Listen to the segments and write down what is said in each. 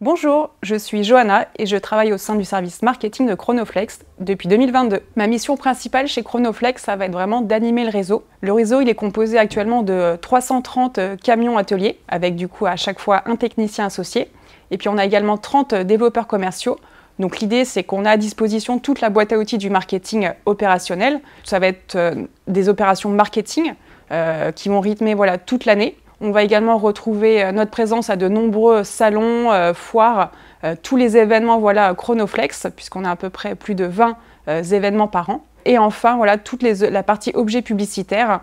Bonjour, je suis Johanna et je travaille au sein du service marketing de Chronoflex depuis 2022. Ma mission principale chez Chronoflex, ça va être vraiment d'animer le réseau. Le réseau, il est composé actuellement de 330 euh, camions ateliers, avec du coup à chaque fois un technicien associé. Et puis on a également 30 euh, développeurs commerciaux. Donc l'idée, c'est qu'on a à disposition toute la boîte à outils du marketing euh, opérationnel. Ça va être des opérations marketing qui vont rythmer voilà, toute l'année on va également retrouver euh, notre présence à de nombreux salons, euh, foires, euh, tous les événements voilà, Chronoflex, puisqu'on a à peu près plus de 20 événements par an. Et enfin, voilà toute la partie objets publicitaires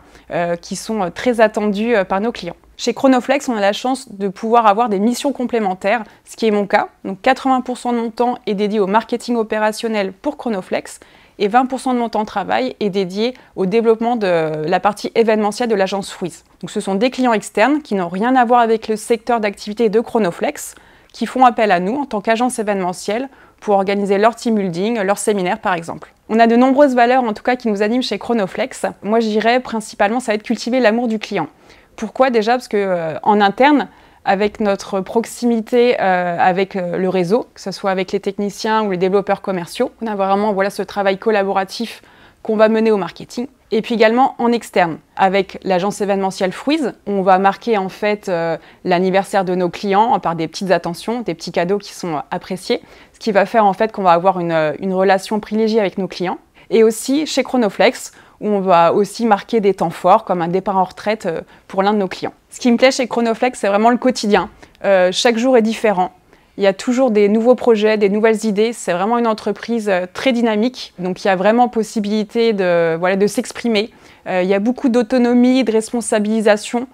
qui sont très attendus par nos clients. Chez Chronoflex, on a la chance de pouvoir avoir des missions complémentaires, ce qui est mon cas. Donc 80% de mon temps est dédié au marketing opérationnel pour Chronoflex et 20% de mon temps de travail est dédié au développement de la partie événementielle de l'agence Swiss. Donc ce sont des clients externes qui n'ont rien à voir avec le secteur d'activité de Chronoflex, qui font appel à nous en tant qu'agence événementielle pour organiser leur team building, leur séminaire par exemple. On a de nombreuses valeurs en tout cas qui nous animent chez Chronoflex. Moi j'irais principalement ça va être cultiver l'amour du client. Pourquoi déjà Parce que euh, en interne, avec notre proximité euh, avec euh, le réseau, que ce soit avec les techniciens ou les développeurs commerciaux. On a vraiment voilà, ce travail collaboratif qu'on va mener au marketing. Et puis également en externe, avec l'agence événementielle Fruise, on va marquer en fait euh, l'anniversaire de nos clients par des petites attentions, des petits cadeaux qui sont appréciés, ce qui va faire en fait qu'on va avoir une, une relation privilégiée avec nos clients. Et aussi chez Chronoflex, où on va aussi marquer des temps forts, comme un départ en retraite euh, pour l'un de nos clients. Ce qui me plaît chez Chronoflex, c'est vraiment le quotidien. Euh, chaque jour est différent. Il y a toujours des nouveaux projets, des nouvelles idées. C'est vraiment une entreprise euh, très dynamique. Donc il y a vraiment possibilité de, de s'exprimer. il y a beaucoup d'autonomie, de responsabilisation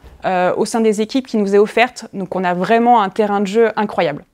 au sein des équipes qui nous est offerte. Donc on a vraiment un terrain de jeu incroyable.